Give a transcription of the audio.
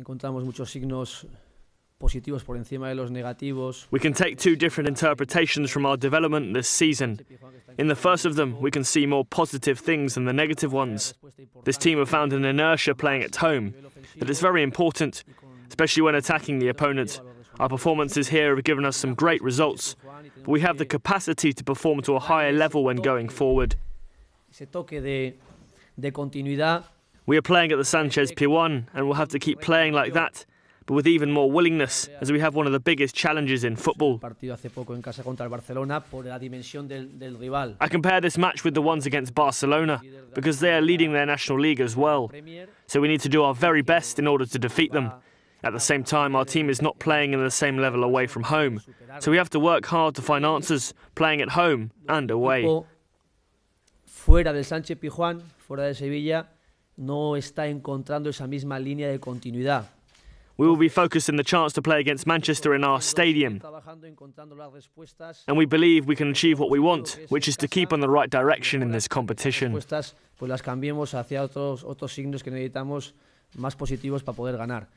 encontramos muchos signos positivos por encima de los negativos. We can take two different interpretations from our development this season. In the first of them, we can see more positive things than the negative ones. This team have found an inertia playing at home that is very important, especially when attacking the opponent. Our performances here have given us some great results, but we have the capacity to perform to a higher level when going forward. Ese toque de, de continuidad we are playing at the Sanchez 1 and we'll have to keep playing like that, but with even more willingness, as we have one of the biggest challenges in football. I compare this match with the ones against Barcelona, because they are leading their national league as well. So we need to do our very best in order to defeat them. At the same time, our team is not playing in the same level away from home. So we have to work hard to find answers, playing at home and away. Fuera del Sánchez Pijuán, fuera de Sevilla, no está encontrando esa misma línea de continuidad. We will be focused on the chance to play against Manchester in our stadium. And we believe we can achieve what we want, which is to keep on the right direction in this competition. Pues las cambiemos hacia otros otros signos que necesitamos más positivos para poder ganar.